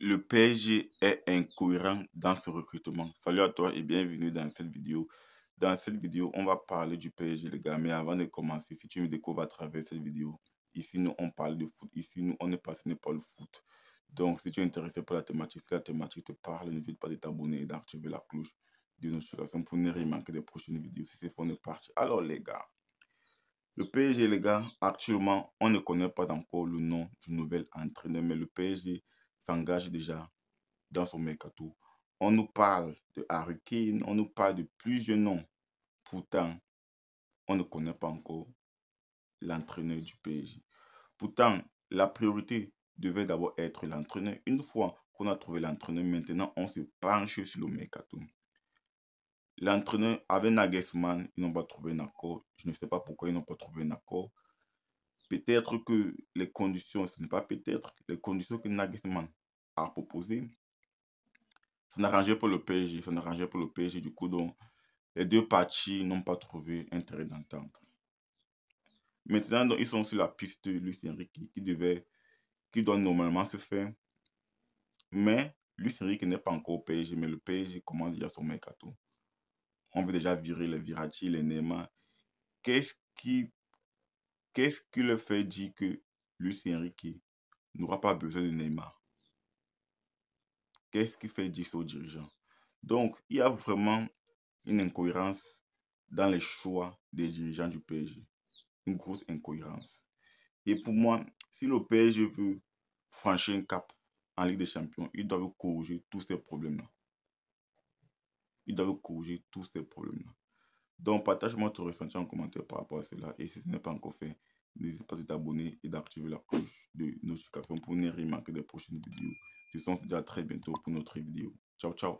Le PSG est incohérent dans ce recrutement. Salut à toi et bienvenue dans cette vidéo. Dans cette vidéo, on va parler du PSG les gars. Mais avant de commencer, si tu me découvres à travers cette vidéo, ici nous on parle de foot. Ici nous on est passionné par le foot. Donc si tu es intéressé par la thématique, si la thématique te parle, n'hésite pas à t'abonner et d'activer la cloche de notification pour ne rien manquer des prochaines vidéos. Si c'est pour partie. Alors les gars, le PSG les gars, actuellement on ne connaît pas encore le nom du nouvel entraîneur, mais le PSG s'engage déjà dans son mercato. On nous parle de Harry on nous parle de plusieurs noms. Pourtant, on ne connaît pas encore l'entraîneur du PSG. Pourtant, la priorité devait d'abord être l'entraîneur. Une fois qu'on a trouvé l'entraîneur, maintenant on se penche sur le mercato. L'entraîneur avait Nagelsmann, ils n'ont pas trouvé un accord. Je ne sais pas pourquoi ils n'ont pas trouvé un accord. Peut-être que les conditions, ce n'est pas peut-être, les conditions que Nagelsmann a proposées, ça n'arrangeait pas le PSG, ça n'arrangeait pas le PSG. Du coup, donc, les deux parties n'ont pas trouvé intérêt d'entendre. Maintenant, ils sont sur la piste de Lucien Enrique qui devait, qui doit normalement se faire. Mais Lucien Enrique n'est pas encore au PSG, mais le PSG commence déjà son mercato. On veut déjà virer les Virati, les Neymar. Qu'est-ce qui Qu'est-ce qui le fait dire que Lucien Enrique n'aura pas besoin de Neymar Qu'est-ce qui fait dire ça aux dirigeants Donc, il y a vraiment une incohérence dans les choix des dirigeants du PSG. Une grosse incohérence. Et pour moi, si le PSG veut franchir un cap en Ligue des Champions, il doit corriger tous ces problèmes-là. Il doit corriger tous ces problèmes-là. Donc, partage-moi ton ressenti en commentaire par rapport à cela. Et si ce n'est pas encore fait, n'hésite pas à t'abonner et d'activer la cloche de notification pour ne rien manquer des prochaines vidéos. Je te sens déjà très bientôt pour notre vidéo. Ciao, ciao